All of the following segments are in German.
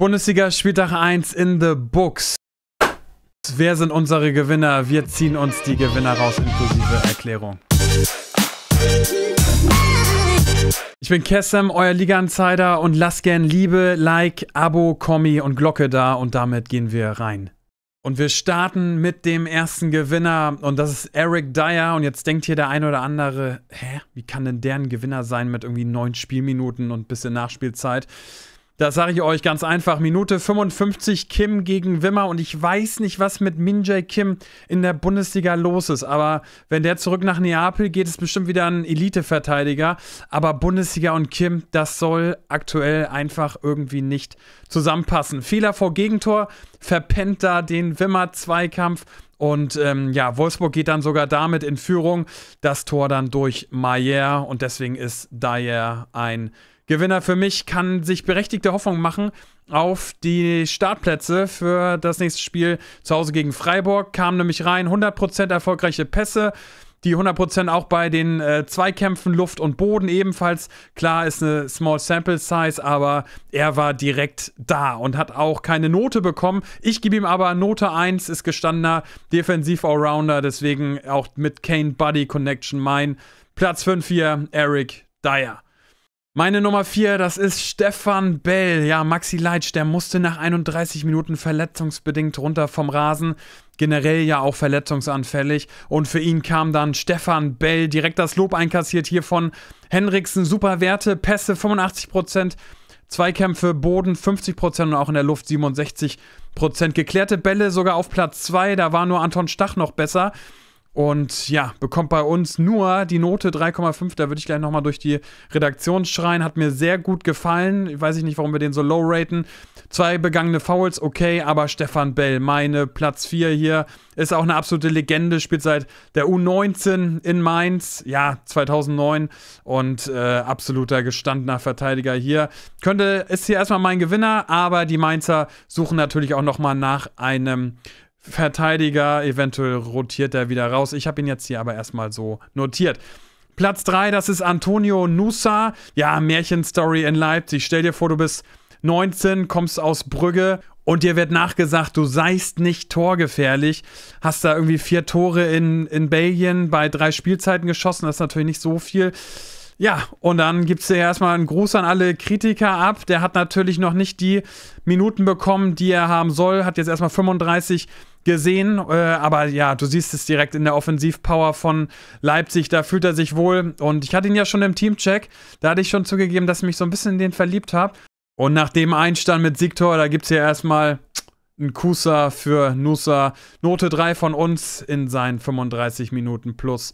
Bundesliga Spieltag 1 in the books. Wer sind unsere Gewinner? Wir ziehen uns die Gewinner raus inklusive Erklärung. Ich bin Kessem, euer Liga-Insider und lasst gern Liebe, Like, Abo, Kommi und Glocke da und damit gehen wir rein. Und wir starten mit dem ersten Gewinner und das ist Eric Dyer. Und jetzt denkt hier der ein oder andere, hä, wie kann denn der ein Gewinner sein mit irgendwie neun Spielminuten und ein bisschen Nachspielzeit? Das sage ich euch ganz einfach. Minute 55 Kim gegen Wimmer und ich weiß nicht, was mit Minjae Kim in der Bundesliga los ist. Aber wenn der zurück nach Neapel geht, ist bestimmt wieder ein Elite-Verteidiger. Aber Bundesliga und Kim, das soll aktuell einfach irgendwie nicht zusammenpassen. Fehler vor Gegentor, verpennt da den Wimmer-Zweikampf. Und ähm, ja, Wolfsburg geht dann sogar damit in Führung. Das Tor dann durch Maier und deswegen ist Dyer ein Gewinner für mich kann sich berechtigte Hoffnung machen auf die Startplätze für das nächste Spiel zu Hause gegen Freiburg. Kam nämlich rein 100% erfolgreiche Pässe die 100% auch bei den äh, Zweikämpfen Luft und Boden ebenfalls. Klar ist eine Small Sample Size, aber er war direkt da und hat auch keine Note bekommen. Ich gebe ihm aber Note 1, ist gestandener Defensiv-Allrounder, deswegen auch mit Kane Buddy Connection mein Platz 5 hier, Eric Dyer. Meine Nummer 4, das ist Stefan Bell. Ja, Maxi Leitsch, der musste nach 31 Minuten verletzungsbedingt runter vom Rasen. Generell ja auch verletzungsanfällig. Und für ihn kam dann Stefan Bell direkt das Lob einkassiert hier von Henriksen. Super Werte, Pässe 85%, Zweikämpfe, Boden 50% und auch in der Luft 67%. Geklärte Bälle sogar auf Platz 2, da war nur Anton Stach noch besser. Und ja, bekommt bei uns nur die Note 3,5. Da würde ich gleich nochmal durch die Redaktion schreien. Hat mir sehr gut gefallen. Ich weiß nicht, warum wir den so low raten. Zwei begangene Fouls, okay, aber Stefan Bell, meine Platz 4 hier, ist auch eine absolute Legende. Spielt seit der U19 in Mainz, ja, 2009. Und äh, absoluter gestandener Verteidiger hier. Könnte, ist hier erstmal mein Gewinner, aber die Mainzer suchen natürlich auch nochmal nach einem Verteidiger, eventuell rotiert er wieder raus. Ich habe ihn jetzt hier aber erstmal so notiert. Platz 3, das ist Antonio Nusa. Ja, Märchenstory in Leipzig. Stell dir vor, du bist 19, kommst aus Brügge und dir wird nachgesagt, du seist nicht torgefährlich. Hast da irgendwie vier Tore in, in Belgien bei drei Spielzeiten geschossen. Das ist natürlich nicht so viel. Ja, und dann gibt es ja erstmal einen Gruß an alle Kritiker ab. Der hat natürlich noch nicht die Minuten bekommen, die er haben soll. Hat jetzt erstmal 35 gesehen. Äh, aber ja, du siehst es direkt in der Offensivpower von Leipzig. Da fühlt er sich wohl. Und ich hatte ihn ja schon im Teamcheck. Da hatte ich schon zugegeben, dass ich mich so ein bisschen in den verliebt habe. Und nach dem Einstand mit Siktor, da gibt es ja erstmal einen Kusa für Nusa. Note 3 von uns in seinen 35 Minuten plus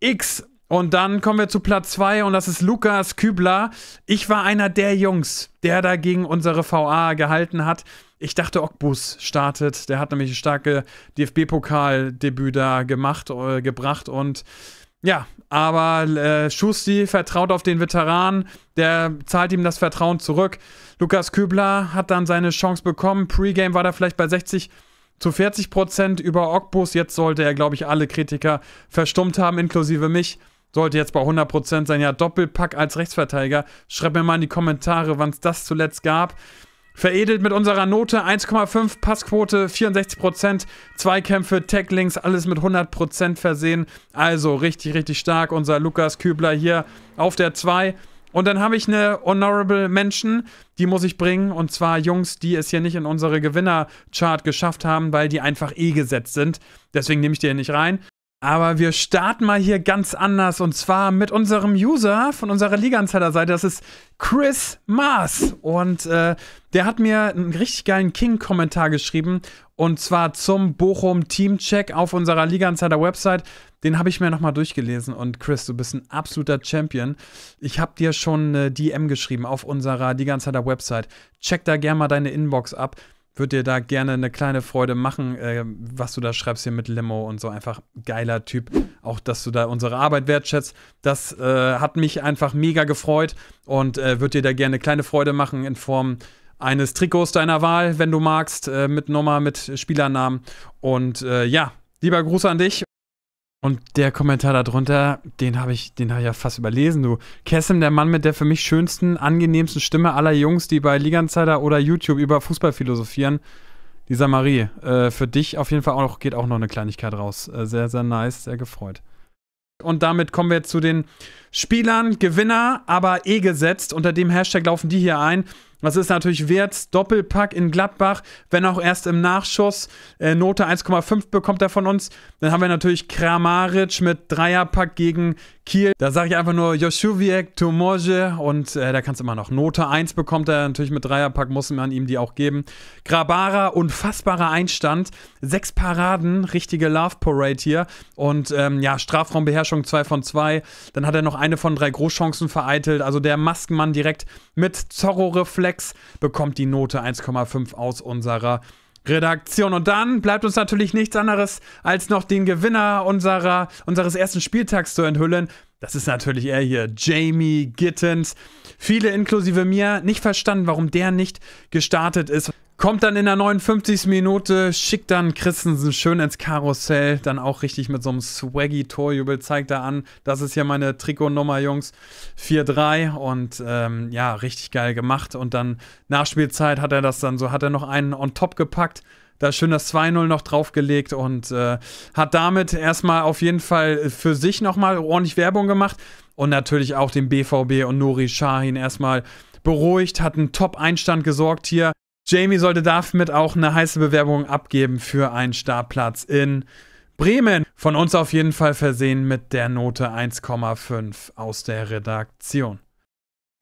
X. Und dann kommen wir zu Platz 2 und das ist Lukas Kübler. Ich war einer der Jungs, der dagegen unsere VA gehalten hat. Ich dachte, Ogbus startet. Der hat nämlich ein starke DFB-Pokal-Debüt da gemacht, äh, gebracht und ja, aber äh, Schusti vertraut auf den Veteran, der zahlt ihm das Vertrauen zurück. Lukas Kübler hat dann seine Chance bekommen. Pre-Game war da vielleicht bei 60 zu 40 Prozent über Ogbus. Jetzt sollte er, glaube ich, alle Kritiker verstummt haben, inklusive mich. Sollte jetzt bei 100 Prozent sein. Ja, Doppelpack als Rechtsverteidiger. Schreibt mir mal in die Kommentare, wann es das zuletzt gab. Veredelt mit unserer Note 1,5 Passquote, 64%, Zweikämpfe, Tacklinks, alles mit 100% versehen. Also richtig, richtig stark. Unser Lukas Kübler hier auf der 2. Und dann habe ich eine Honorable Menschen, die muss ich bringen. Und zwar Jungs, die es hier nicht in unsere Gewinner-Chart geschafft haben, weil die einfach eh gesetzt sind. Deswegen nehme ich die hier nicht rein. Aber wir starten mal hier ganz anders und zwar mit unserem User von unserer Liga-Insider-Seite. Das ist Chris Maas. Und äh, der hat mir einen richtig geilen King-Kommentar geschrieben. Und zwar zum Bochum-Team-Check auf unserer Liga-Insider-Website. Den habe ich mir nochmal durchgelesen. Und Chris, du bist ein absoluter Champion. Ich habe dir schon eine DM geschrieben auf unserer Liga-Insider-Website. Check da gerne mal deine Inbox ab würde dir da gerne eine kleine Freude machen, äh, was du da schreibst hier mit Limo und so einfach geiler Typ. Auch, dass du da unsere Arbeit wertschätzt. Das äh, hat mich einfach mega gefreut und äh, würde dir da gerne eine kleine Freude machen in Form eines Trikots deiner Wahl, wenn du magst, äh, mit Nummer, mit Spielernamen. Und äh, ja, lieber Gruß an dich. Und der Kommentar darunter, den habe ich, den habe ich ja fast überlesen, du. Kessim, der Mann mit der für mich schönsten, angenehmsten Stimme aller Jungs, die bei Liganzeiler oder YouTube über Fußball philosophieren. Dieser Marie, äh, für dich auf jeden Fall auch noch, geht auch noch eine Kleinigkeit raus. Äh, sehr, sehr nice, sehr gefreut. Und damit kommen wir zu den Spielern, Gewinner, aber eh gesetzt. Unter dem Hashtag laufen die hier ein. Das ist natürlich Werts Doppelpack in Gladbach, wenn auch erst im Nachschuss. Äh, Note 1,5 bekommt er von uns. Dann haben wir natürlich Kramaric mit Dreierpack gegen Kiel. Da sage ich einfach nur Joschuwiek, Tomoje und äh, da kannst du immer noch. Note 1 bekommt er natürlich mit Dreierpack, muss man ihm die auch geben. Grabara, unfassbarer Einstand. Sechs Paraden, richtige Love Parade hier. Und ähm, ja, Strafraumbeherrschung 2 von 2. Dann hat er noch eine von drei Großchancen vereitelt. Also der Maskenmann direkt mit Zorro-Reflex 6 bekommt die Note 1,5 aus unserer Redaktion. Und dann bleibt uns natürlich nichts anderes, als noch den Gewinner unserer, unseres ersten Spieltags zu enthüllen. Das ist natürlich er hier, Jamie Gittens. Viele inklusive mir nicht verstanden, warum der nicht gestartet ist. Kommt dann in der 59. Minute, schickt dann Christensen schön ins Karussell, dann auch richtig mit so einem swaggy Torjubel zeigt er an. Das ist hier meine Trikotnummer, Jungs. 4-3 und ähm, ja, richtig geil gemacht. Und dann Nachspielzeit hat er das dann so, hat er noch einen on top gepackt da schön das 2-0 noch draufgelegt und äh, hat damit erstmal auf jeden Fall für sich nochmal ordentlich Werbung gemacht und natürlich auch den BVB und Nuri Shahin erstmal beruhigt, hat einen Top-Einstand gesorgt hier. Jamie sollte damit auch eine heiße Bewerbung abgeben für einen Startplatz in Bremen. Von uns auf jeden Fall versehen mit der Note 1,5 aus der Redaktion.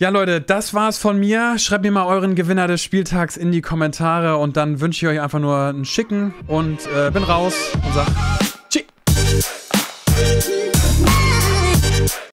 Ja, Leute, das war's von mir. Schreibt mir mal euren Gewinner des Spieltags in die Kommentare und dann wünsche ich euch einfach nur einen schicken und äh, bin raus und sag